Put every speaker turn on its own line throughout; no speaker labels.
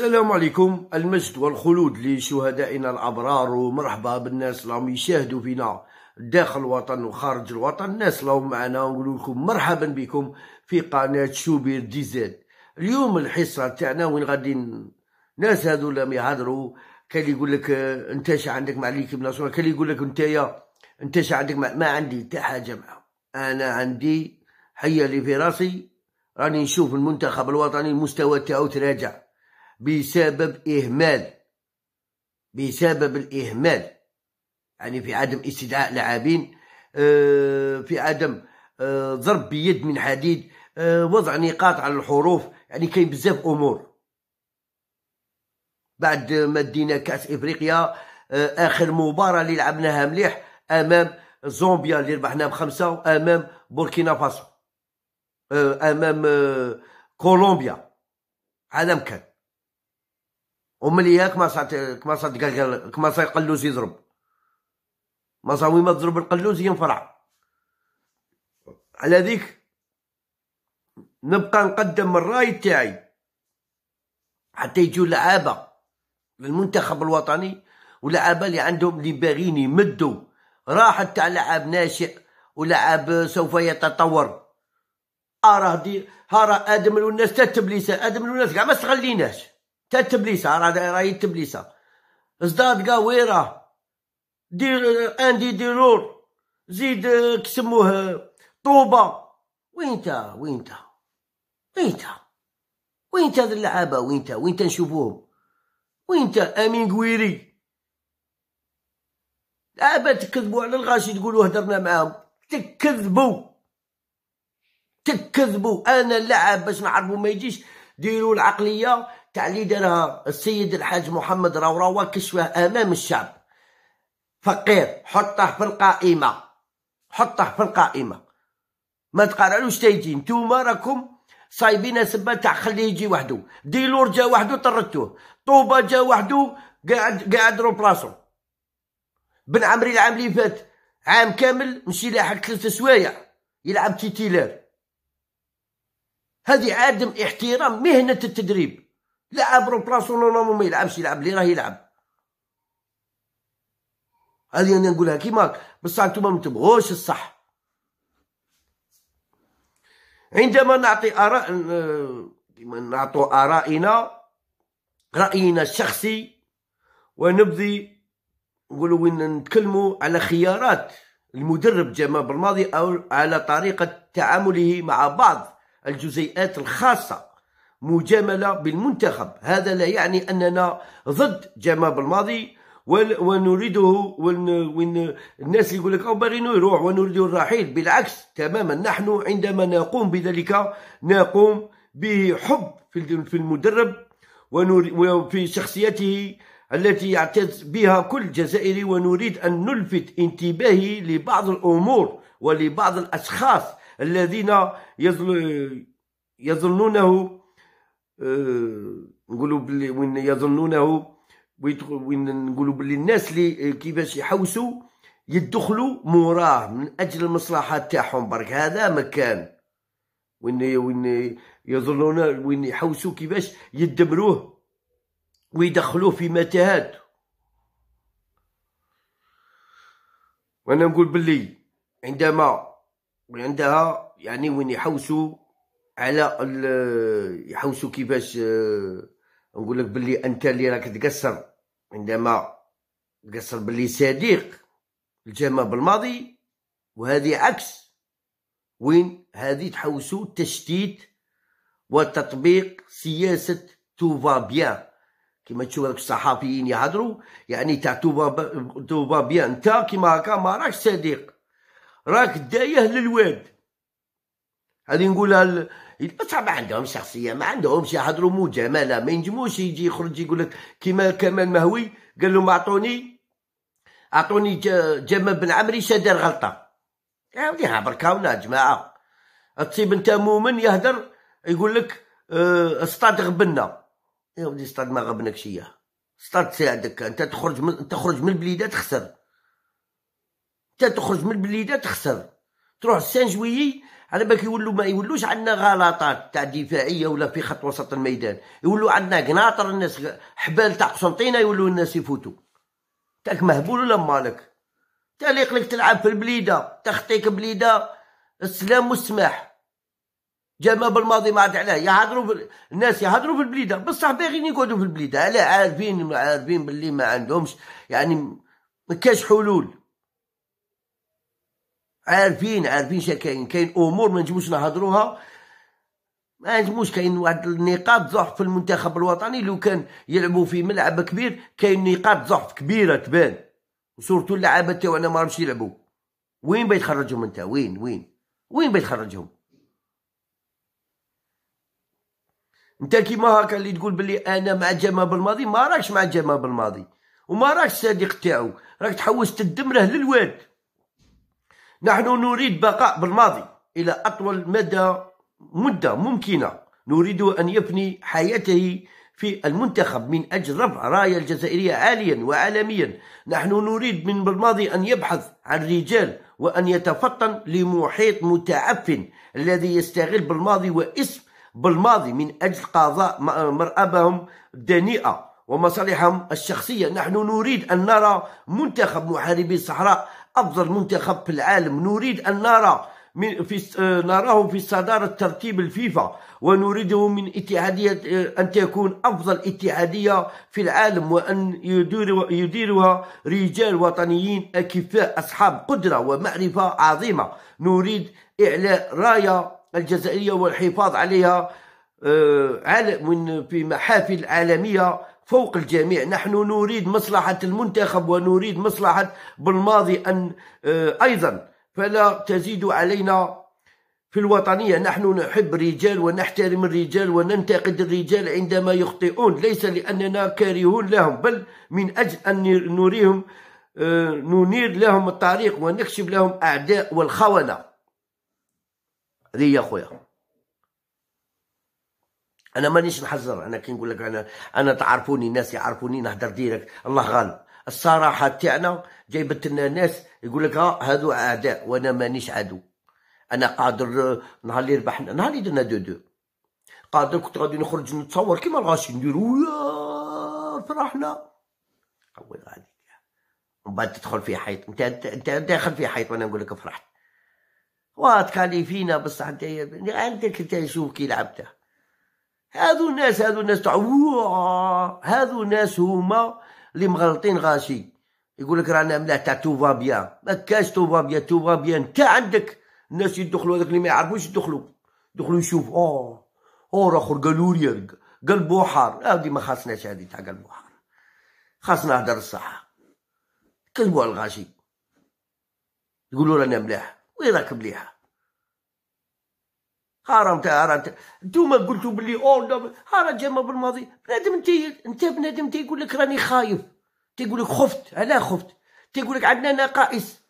السلام عليكم المجد والخلود لشهدائنا الأبرار ومرحبا بالناس اللي راهم يشاهدوا فينا داخل الوطن وخارج الوطن الناس اللي راهم معنا نقول لكم مرحبا بكم في قناة شوبير ديزل اليوم الحصة تاعنا وين غادي ناس هذو لما يهضروا اللي يقول لك انت اش عندك مع ليكيب كاين اللي يقول لك انتيا انت اش عندك مع ما عندي حتى حاجة معاهم أنا عندي حية لي في راسي راني نشوف المنتخب الوطني المستوى تاعو تراجع بسبب إهمال بسبب الإهمال يعني في عدم استدعاء لاعبين آه، في عدم آه، ضرب بيد من حديد آه، وضع نقاط على الحروف يعني كاين بزاف امور بعد ما دينا كاس افريقيا اخر مباراه اللي لعبناها مليح امام زومبيا اللي ربحناها بخمسه وامام بوركينا فاسو امام كولومبيا هذا مكان ياك كما صات كما صات كما صا قلوز يضرب ما صاوي ما تضرب القلوز ينفرع على ذيك نبقى نقدم الراي تاعي حتى يجوا لعابه للمنتخب الوطني ولعابه اللي عندهم اللي باغين يمدوا راحة تاع لعاب ناشئ ولعاب سوف يتطور اراه دي هارا ادم الناس تتبليس ادم الناس كاع ما استغليناش تا تبليسه راه راهي تبليسه ازداد قاويره دير اندي ديرور زيد آه، كسموه آه، طوبه وين تا وين تا وين تا وين تا هاد اللعابه وين تا وين تا نشوفوهم وين تا امين قويري لعابه تكذبوا على الغاشي تقولوا هدرنا معاهم تكذبوا تكذبوا انا اللعاب باش نعرفوا ما يجيش ديروا العقليه تاع اللي دارها السيد الحاج محمد راو كشفه امام الشعب فقير حطه في القائمه حطه في القائمه ما تقارعلوش تيجي نتوما راكم صايبين سبه تاع خليه يجي وحده ديلور جا وحده طردتوه طوبه جا وحده قاعد قاعد رو بلاصو بن عمري العام اللي فات عام كامل مشي لاحق ثلاث سوايع يلعب تيتيلار هذه عدم احترام مهنه التدريب لعب روبلاصو نونو ما يلعبش يلعب لي راه يلعب هذه انا نقولها كيما بصح نتوما ما تبغوش الصح عندما نعطي اراء آه، كيما نعطو ارائنا راينا الشخصي ونبذي نقولوا وين نتكلموا على خيارات المدرب جمال بالماضي او على طريقه تعامله مع بعض الجزيئات الخاصه مجامله بالمنتخب هذا لا يعني اننا ضد جمال الماضي ونريده ون الناس يقول لك او باغينو يروح ونريد الرحيل بالعكس تماما نحن عندما نقوم بذلك نقوم بحب في المدرب وفي شخصيته التي يعتز بها كل جزائري ونريد ان نلفت انتباهي لبعض الامور ولبعض الاشخاص الذين يظنونه آه، نقولوا باللي وين يظنونه وين نقولوا باللي الناس اللي آه، كيفاش يحوسوا يدخلوا موراه من اجل المصلحات تاعهم برك هذا مكان وين وين يظنون وين يحوسوا كيفاش يدبروه ويدخلوه في متاهات وانا نقول باللي عندما وعندها يعني وين يحوسوا على يحوسوا كيفاش آه، نقول لك باللي انت اللي راك تقصر عندما تقصر باللي صديق الجامع بالماضي وهذه عكس وين هذه تحوسوا تشتيت وتطبيق سياسة توفا بيان كما تشوف الصحافيين الصحفيين يهضروا يعني تاع توفا بيان انت كيما هكا ما راكش صديق راك دايه للواد هذه نقولها ما عندهم شخصيه ما عندهمش يهضروا مجامله ما ينجموش يجي يخرج يقول لك كيما كمال مهوي قال لهم اعطوني اعطوني جمال بن عمري شادر غلطه ها بركاونا جماعه تصيب انت مؤمن يهدر يقول لك اه اصطاد غبنا يا ودي اصطاد ما غبنكش اياه اصطاد ساعدك انت تخرج من تخرج من البليده تخسر انت تخرج من البليده تخسر تروح سان جويي على بالك يولوا ما يولوش عندنا غلطات تاع دفاعيه ولا في خط وسط الميدان يولوا عندنا قناطر الناس حبال تاع قسنطينه يولوا الناس يفوتوا تاك مهبول ولا مالك تا لك تلعب في البليده تخطيك بليده السلام والسماح جامع بالماضي ما عاد علاه يهضروا في الناس يهضروا في البليده بصح باغيين يقعدوا في البليده علاه عارفين عارفين باللي ما عندهمش يعني ما كاش حلول عارفين عارفين شنو كاين كاين امور ما نجموش نهضروها ما نجموش كاين واحد النقاط ضعف في المنتخب الوطني لو كان يلعبوا في ملعب كبير كاين نقاط ضعف كبيره تبان وسورتو اللعابه تاعنا ما عرفش يلعبوا وين بيتخرجهم انت وين وين وين بيتخرجهم انت كيما هكا اللي تقول بلي انا مع جمال بالماضي ما راكش مع جمال بالماضي وما راكش صديق تاعو راك تحوس تدمره للواد نحن نريد بقاء بالماضي إلى أطول مدى مدة ممكنة نريد أن يبني حياته في المنتخب من أجل رفع راية الجزائرية عاليا وعالميا نحن نريد من بالماضي أن يبحث عن رجال وأن يتفطن لمحيط متعفن الذي يستغل بالماضي واسم بالماضي من أجل قضاء مرأبهم الدنيئة ومصالحهم الشخصية نحن نريد أن نرى منتخب محاربي الصحراء أفضل منتخب في العالم نريد أن نرى من في آه، نراه في صدارة ترتيب الفيفا ونريده من اتحادية آه، أن تكون أفضل اتحادية في العالم وأن يدير يديرها رجال وطنيين أكفاء أصحاب قدرة ومعرفة عظيمة نريد إعلاء راية الجزائرية والحفاظ عليها آه، في محافل عالمية فوق الجميع نحن نريد مصلحة المنتخب ونريد مصلحة بالماضي أن آه، أيضا فلا تزيد علينا في الوطنية نحن نحب الرجال ونحترم الرجال وننتقد الرجال عندما يخطئون ليس لأننا كارهون لهم بل من أجل أن نريهم آه، ننير لهم الطريق ونكشف لهم أعداء والخونة هذه يا خويا انا مانيش نحزر انا كي نقول لك انا انا تعرفوني الناس يعرفوني نهدر ديرك الله غالب الصراحه تاعنا جايبت لنا ناس يقول لك آه، ها هذو اعداء وانا مانيش عدو انا قادر آه، نهار اللي ربحنا نهار اللي درنا دو دو قادر كنت غادي نخرج نتصور كيما الغاشي نديرو فرحنا اول غادي ومن بعد تدخل في حيط انت انت داخل في حيط وانا نقول لك فرحت واتكالي فينا بصح انت انت شوف كي لعبته هذو الناس هذو الناس تاع هذو الناس هما اللي مغلطين غاشي يقول لك رانا ملاح تاع تو فا بيان ما كاش فا بيان تو فا بيان انت عندك الناس يدخلوا هذوك اللي ما يعرفوش يدخلوا يدخلوا يشوفوا اوه اوه اخر قالوا لي قلبو حار هذه ما خاصناش هذه تاع قلبو حار خاصنا هدر الصحه كذبوا على الغاشي يقولوا رانا ملاح وي راك مليحه راه انت راه انت انتوما قلتوا باللي ها راه جامع بالماضي بنادم انت انت بنادم تيقول لك راني خايف تيقول لك خفت علاه خفت تيقول لك عندنا نقائص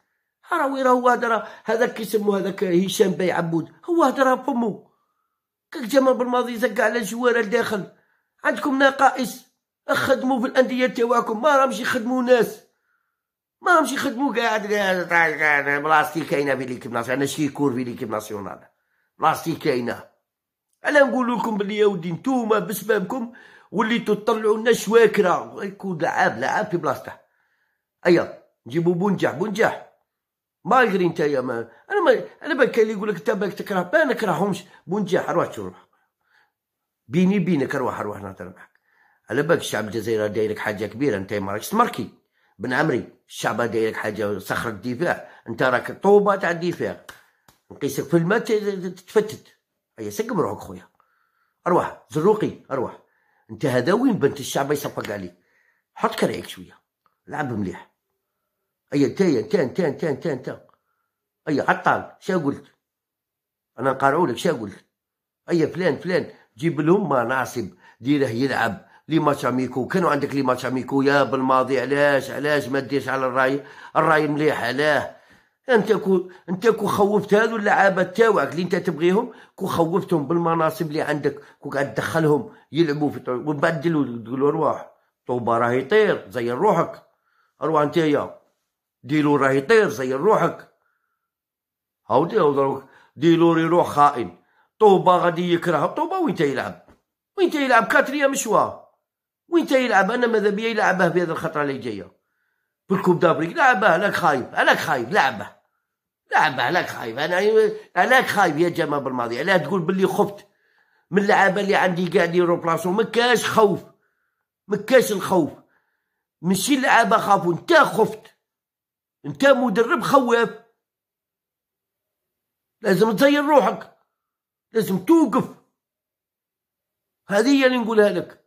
راه وين هو هذا هذاك كيسمو هذاك هشام باي عبود هو هضرها فمو كاك جمال بالماضي زق على الجوار الداخل عندكم نقائص خدموا في الانديه تاعكم ما راهمش يخدموا ناس ما راهمش يخدموا قاعد قاعد بلاصتي كاينه في ليكيب ناسيونال انا كور في ليكيب ناسيونال راسي كاينه انا نقول لكم بلي يا ودي نتوما بسبابكم وليتو تطلعوا لنا شواكره يكون لعاب لعاب في بلاصته ايا نجيبو بونجاح بونجاح ما يغري انت يا ما انا ما انا بالك اللي يقول لك انت بالك تكره ما نكرههمش بونجاح روح تشوف بيني بينك روح روح نهضر معاك على بالك الشعب الجزائري دايرك حاجه كبيره انت راكش تمركي بن عمري الشعب دايرك حاجه صخره الدفاع انت راك طوبه تاع الدفاع نقيسك في الماء تتفتت هيا سقم روحك خويا اروح زروقي اروح انت هذا وين بنت الشعب يصفق عليك حط كرايك شويه لعب مليح هيا انت انت انت انت انت انت هيا عطال شا قلت انا نقارعو لك شا قلت هيا فلان فلان جيب لهم ناصب ديره يلعب لي ماتش اميكو كانوا عندك لي ماتش اميكو يا بالماضي علاش علاش ما ديرش على الراي الراي مليح علاه انت كو انت كو خوفت هذو اللعابه تاوعك اللي انت تبغيهم كو خوفتهم بالمناصب اللي عندك كو قاعد تدخلهم يلعبوا في ومن بعد تقول ارواح طوبى راه يطير زي روحك اروح يا ديلو راه يطير زي روحك هاودي دروك ديلو يروح خائن طوبى غادي يكره طوبى وين يلعب وين يلعب كاتريا مشوا وين يلعب انا ماذا بيا يلعبه في هذه الخطره اللي جايه بالكوب دابريك لعبه لك خايب لك خايب لعبه لا نعم، علاك خايب انا علاك خايب يا جماعه بالماضي علاه تقول باللي خفت من اللعابه اللي عندي قاعدين اللي روبلاسو ما كاش خوف ما كاش الخوف ماشي اللعابه خافوا انت خفت انت مدرب خواف لازم تزير روحك لازم توقف هذه هي اللي نقولها لك